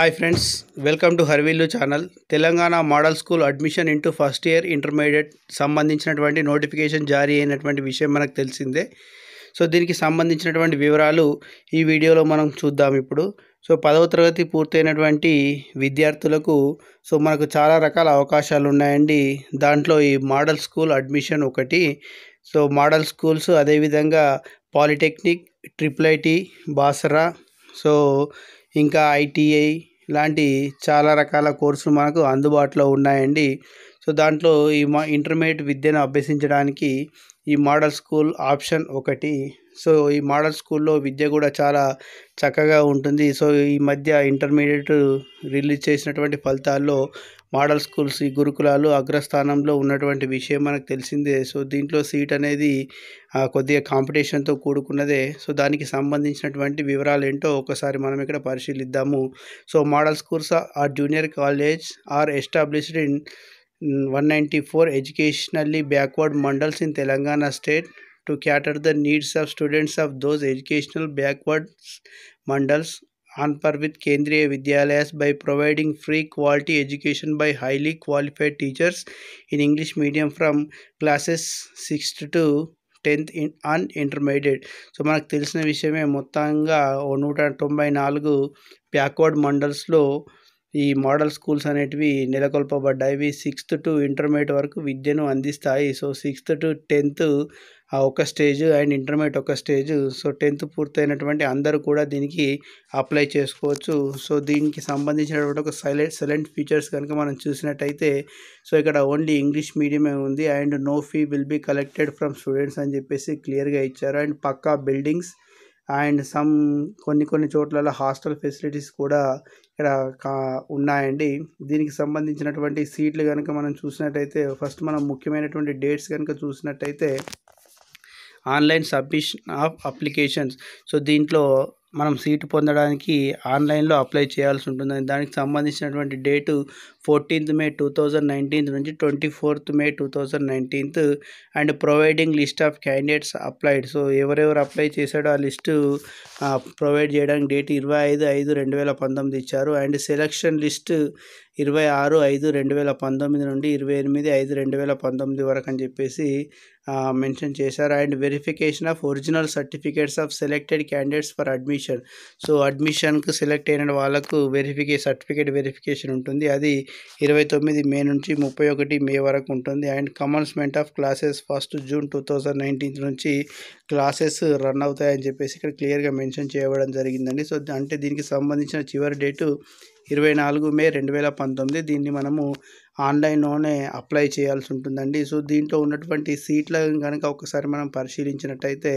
hi friends welcome to హర్వీలు channel Telangana model school admission into first year intermediate సంబంధించినటువంటి notification జారీ అయినటువంటి విషయం మనకు తెలిసిందే సో దీనికి సంబంధించినటువంటి వివరాలు ఈ వీడియోలో మనం చూద్దాం ఇప్పుడు సో పదవ తరగతి పూర్తయినటువంటి విద్యార్థులకు సో మనకు చాలా రకాల అవకాశాలు ఉన్నాయండి దాంట్లో ఈ మోడల్ స్కూల్ అడ్మిషన్ ఒకటి సో మోడల్ స్కూల్స్ అదేవిధంగా polytechnic triple IT Basara so ఇంకా ఐటీఐ ఇలాంటి చాలా రకాల కోర్సులు మనకు అందుబాటులో ఉన్నాయండి సో దాంట్లో ఈ మా ఇంటర్మీడియట్ విద్యను అభ్యసించడానికి ఈ మోడల్ స్కూల్ ఆప్షన్ ఒకటి సో ఈ మోడల్ స్కూల్లో విద్య కూడా చాలా చక్కగా ఉంటుంది సో ఈ మధ్య ఇంటర్మీడియట్ రిలీజ్ చేసినటువంటి ఫలితాల్లో మోడల్ స్కూల్స్ ఈ గురుకులాలు అగ్రస్థానంలో ఉన్నటువంటి విషయం మనకు తెలిసిందే సో దీంట్లో సీట్ అనేది కొద్దిగా కాంపిటీషన్తో కూడుకున్నదే సో దానికి సంబంధించినటువంటి వివరాలు ఏంటో ఒకసారి మనం ఇక్కడ పరిశీలిద్దాము so model schools are junior college are established in one ninety four educationally backward mandals in Telangana state to cater the needs of students of those educational backwards mandals on par with Kendriya Vidyalayas by providing free quality education by highly qualified teachers in English medium from classes sixth to tenth and intermediate so మనకు తెలిసిన విషయమే మొత్తంగా నూట తొంభై నాలుగు backward మండల్స్లో ఈ model schools అనేటివి నెలకొల్పబడ్డాయి sixth to intermediate వరకు విద్యను అందిస్తాయి సో సిక్స్త్ టు టెన్త్ ఆ ఒక స్టేజ్ అండ్ ఇంటర్మీడియట్ ఒక స్టేజ్ సో టెన్త్ పూర్తయినటువంటి అందరూ కూడా దీనికి అప్లై చేసుకోవచ్చు సో దీనికి సంబంధించినటువంటి ఒక సైలెంట్ సైలెంట్ ఫీచర్స్ కనుక మనం చూసినట్టయితే సో ఇక్కడ ఓన్లీ ఇంగ్లీష్ మీడియమే ఉంది and no fee will be collected from students అని చెప్పేసి క్లియర్గా ఇచ్చారు అండ్ పక్కా బిల్డింగ్స్ అండ్ సమ్ కొన్ని కొన్ని చోట్లలో హాస్టల్ ఫెసిలిటీస్ కూడా ఇక్కడ ఉన్నాయండి దీనికి సంబంధించినటువంటి సీట్లు కనుక మనం చూసినట్టయితే ఫస్ట్ మనం ముఖ్యమైనటువంటి డేట్స్ కనుక చూసినట్టయితే online submission of applications so దీంట్లో మనం సీటు పొందడానికి ఆన్లైన్లో అప్లై చేయాల్సి ఉంటుంది దానికి సంబంధించినటువంటి date fourteenth May two thousand nineteenth నుంచి twenty fourth May two thousand nineteenth and providing list of candidates applied so ఎవరెవరు అప్లై చేశాడో ఆ లిస్టు ప్రొవైడ్ చేయడానికి డేట్ ఇరవై ఐదు ఐదు రెండు వేల పంతొమ్మిది ఇచ్చారు అండ్ సెలక్షన్ లిస్ట్ ఇరవై ఆరు ఐదు రెండు వేల పంతొమ్మిది నుండి ఇరవై ఎనిమిది ఐదు రెండు వేల పంతొమ్మిది వరకు అని చెప్పేసి మెన్షన్ చేశారు and verification of original certificates of selected candidates for admission so అడ్మిషన్కు సెలెక్ట్ అయిన వాళ్ళకు వెరిఫికే సర్టిఫికేట్ వెరిఫికేషన్ ఉంటుంది అది ఇరవై తొమ్మిది మే నుంచి ముప్పై ఒకటి మే వరకు ఉంటుంది and commencement of classes first June two thousand nineteenth నుంచి క్లాసెస్ రన్ అవుతాయని చెప్పేసి ఇక్కడ క్లియర్గా మెన్షన్ చేయడం జరిగిందండి సో అంటే దీనికి సంబంధించిన చివరి డేటు ఇరవై నాలుగు మే రెండు వేల పంతొమ్మిది దీన్ని మనము ఆన్లైన్లోనే అప్లై చేయాల్సి ఉంటుందండి సో దీంట్లో ఉన్నటువంటి సీట్లను కనుక ఒకసారి మనం పరిశీలించినట్టయితే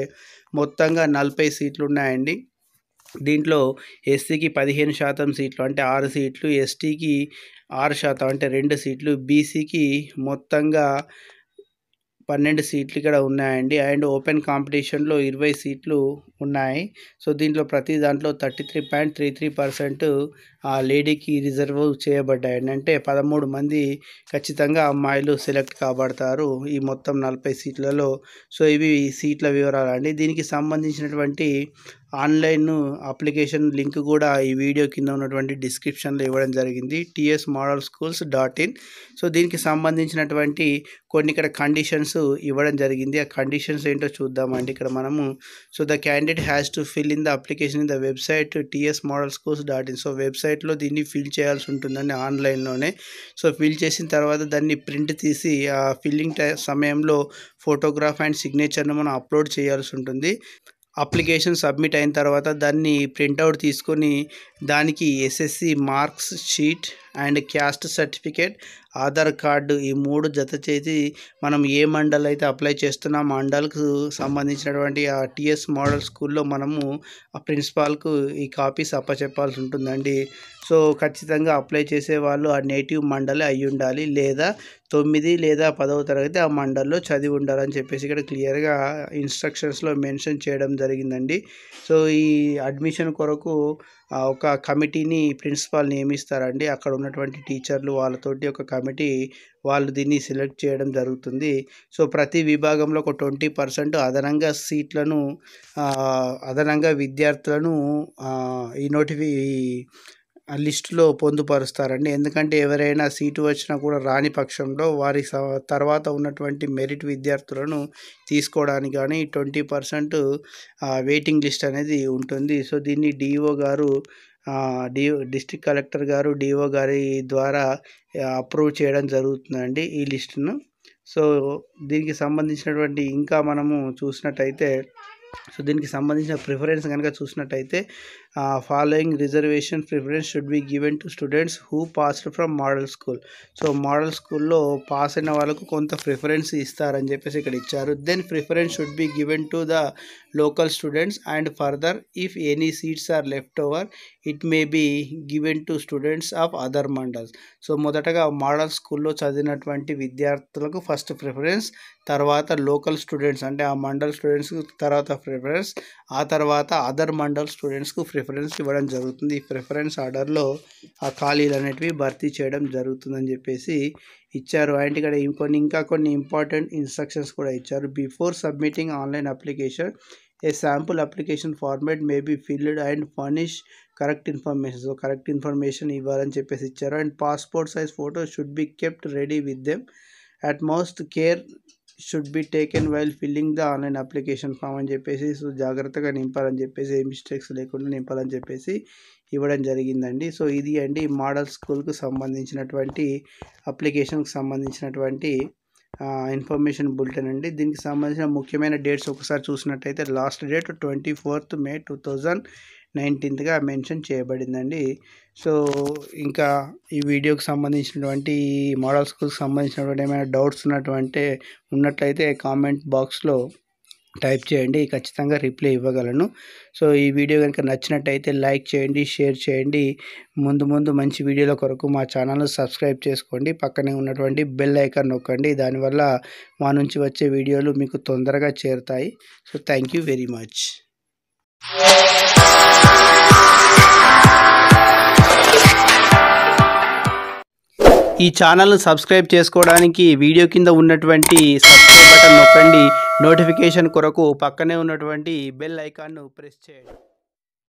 మొత్తంగా నలభై సీట్లు ఉన్నాయండి దీంట్లో ఎస్సీకి పదిహేను శాతం సీట్లు అంటే ఆరు సీట్లు ఎస్టీకి ఆరు శాతం అంటే రెండు సీట్లు బీసీకి మొత్తంగా పన్నెండు సీట్లు ఇక్కడ ఉన్నాయండి అండ్ ఓపెన్ కాంపిటీషన్లో ఇరవై సీట్లు ఉన్నాయి సో దీంట్లో ప్రతి దాంట్లో thirty three point three three percent లేడీకి రిజర్వ్ చేయబడ్డాయండి అంటే పదమూడు మంది ఖచ్చితంగా అమ్మాయిలు సెలెక్ట్ కాబడతారు ఈ మొత్తం నలభై సీట్లలో సో ఇవి సీట్ల వివరాలు అండి దీనికి సంబంధించినటువంటి ఆన్లైన్ అప్లికేషన్ లింక్ కూడా ఈ వీడియో కింద ఉన్నటువంటి డిస్క్రిప్షన్లో ఇవ్వడం జరిగింది TS model schools dot in so దీనికి సంబంధించినటువంటి కొన్ని ఇక్కడ కండిషన్స్ ఇవ్వడం జరిగింది ఆ కండిషన్స్ ఏంటో చూద్దామండి ఇక్కడ మనము so the candidate has to fill in the application in the website TS model schools dot in so వెబ్సైట్లో దీన్ని ఫిల్ చేయాల్సి ఉంటుందండి ఆన్లైన్లోనే సో ఫిల్ చేసిన తర్వాత దాన్ని ప్రింట్ తీసి ఆ ఫిల్లింగ్ సమయంలో ఫోటోగ్రాఫ్ అండ్ సిగ్నేచర్ను మనం అప్లోడ్ చేయాల్సి ఉంటుంది అప్లికేషన్ సబ్మిట్ అయిన తర్వాత దాన్ని ప్రింటౌట్ తీసుకొని దానికి SSC marks sheet and caste certificate Aadhaar card ఈ మూడు జత చేసి మనం ఏ మండల్ అయితే అప్లై చేస్తున్నా మండల్కు సంబంధించినటువంటి ఆ టీఎస్ మోడల్ స్కూల్లో మనము ఆ ప్రిన్సిపాల్కు ఈ కాపీస్ అప్పచెప్పాల్సి ఉంటుందండి సో ఖచ్చితంగా అప్లై చేసే వాళ్ళు ఆ నేటివ్ మండలే అయి ఉండాలి లేదా తొమ్మిది లేదా పదవ తరగతి ఆ మండల్లో చదివి ఉండాలని చెప్పేసి ఇక్కడ క్లియర్గా ఇన్స్ట్రక్షన్స్లో మెన్షన్ చేయడం జరిగిందండి సో ఈ అడ్మిషన్ కొరకు ఒక కమిటీని ప్రిన్సిపాల్ నియమిస్తారండి అక్కడ ఉన్నటువంటి టీచర్లు వాళ్ళతోటి ఒక కమిటీ వాళ్ళు దీన్ని సెలెక్ట్ చేయడం జరుగుతుంది సో ప్రతి విభాగంలో ఒక ట్వంటీ పర్సెంట్ అదనంగా సీట్లను అదనంగా విద్యార్థులను ఈ నోటిఫి లిస్టులో పొందుపరుస్తారండి ఎందుకంటే ఎవరైనా సీటు వచ్చినా కూడా రాని పక్షంలో వారి తర్వాత ఉన్నటువంటి మెరిట్ విద్యార్థులను తీసుకోవడానికి కానీ ట్వంటీ పర్సెంట్ వెయిటింగ్ లిస్ట్ అనేది ఉంటుంది సో దీన్ని డిఓ గారు డి డిస్టిక్ కలెక్టర్ గారు డిఓ గారి ద్వారా అప్రూవ్ చేయడం జరుగుతుందండి ఈ లిస్టును సో దీనికి సంబంధించినటువంటి ఇంకా మనము చూసినట్టయితే సో దీనికి సంబంధించిన ప్రిఫరెన్స్ కనుక చూసినట్టయితే following reservation preference should be given to students who passed from model school so model స్కూల్లో పాస్ అయిన వాళ్ళకు కొంత ప్రిఫరెన్స్ ఇస్తారని చెప్పేసి ఇక్కడ ఇచ్చారు then preference should be given to the local students and further if any seats are left over it may be given to students of other mandals so మొదటగా model స్కూల్లో చదివినటువంటి విద్యార్థులకు ఫస్ట్ ప్రిఫరెన్స్ తర్వాత లోకల్ స్టూడెంట్స్ అంటే ఆ మండల్ స్టూడెంట్స్కి తర్వాత preference ఆ తర్వాత అదర్ మండల్ స్టూడెంట్స్కు ప్రిఫరెన్స్ ప్రిఫరెన్స్ ఇవ్వడం జరుగుతుంది ఈ ప్రిఫరెన్స్ ఆర్డర్లో ఆ ఖాళీలు అనేటివి భర్తీ చేయడం జరుగుతుందని చెప్పేసి ఇచ్చారు అండ్ ఇక్కడ ఇంకొన్ని ఇంకా కొన్ని ఇంపార్టెంట్ ఇన్స్ట్రక్షన్స్ కూడా ఇచ్చారు before submitting online application a sample application format may be filled and furnish correct information so correct information ఇవ్వాలని చెప్పేసి ఇచ్చారు and passport size photo should be kept ready with them at most care should be taken while filling the online application form అని చెప్పేసి so జాగ్రత్తగా నింపాలని చెప్పేసి ఏ mistakes లేకుండా నింపాలని చెప్పేసి ఇవ్వడం జరిగిందండి సో ఇది అండి మోడల్ స్కూల్కు సంబంధించినటువంటి అప్లికేషన్కి సంబంధించినటువంటి ఇన్ఫర్మేషన్ బులెటిన్ అండి దీనికి సంబంధించిన ముఖ్యమైన డేట్స్ ఒకసారి చూసినట్టయితే last date twenty fourth May two thousand నైన్టీన్త్గా మెన్షన్ చేయబడిందండి సో ఇంకా ఈ వీడియోకి సంబంధించినటువంటి మోడల్ స్కూల్కి సంబంధించినటువంటి ఏమైనా డౌట్స్ ఉన్నటువంటి ఉన్నట్లయితే కామెంట్ బాక్స్లో టైప్ చేయండి ఖచ్చితంగా రిప్లై ఇవ్వగలను సో ఈ వీడియో కనుక నచ్చినట్టయితే లైక్ చేయండి షేర్ చేయండి ముందు ముందు మంచి వీడియోల కొరకు మా ఛానల్ను సబ్స్క్రైబ్ చేసుకోండి పక్కనే ఉన్నటువంటి బెల్ ఐకాన్ నొక్కండి దానివల్ల మా నుంచి వచ్చే వీడియోలు మీకు తొందరగా చేరుతాయి సో థ్యాంక్ వెరీ మచ్ ఈ ఛానల్ను సబ్స్క్రైబ్ చేసుకోవడానికి వీడియో కింద ఉన్నటువంటి సబ్స్క్రైబ్ బటన్ నొక్కండి నోటిఫికేషన్ కొరకు పక్కనే ఉన్నటువంటి బెల్ ఐకాన్ను ప్రెస్ చేయండి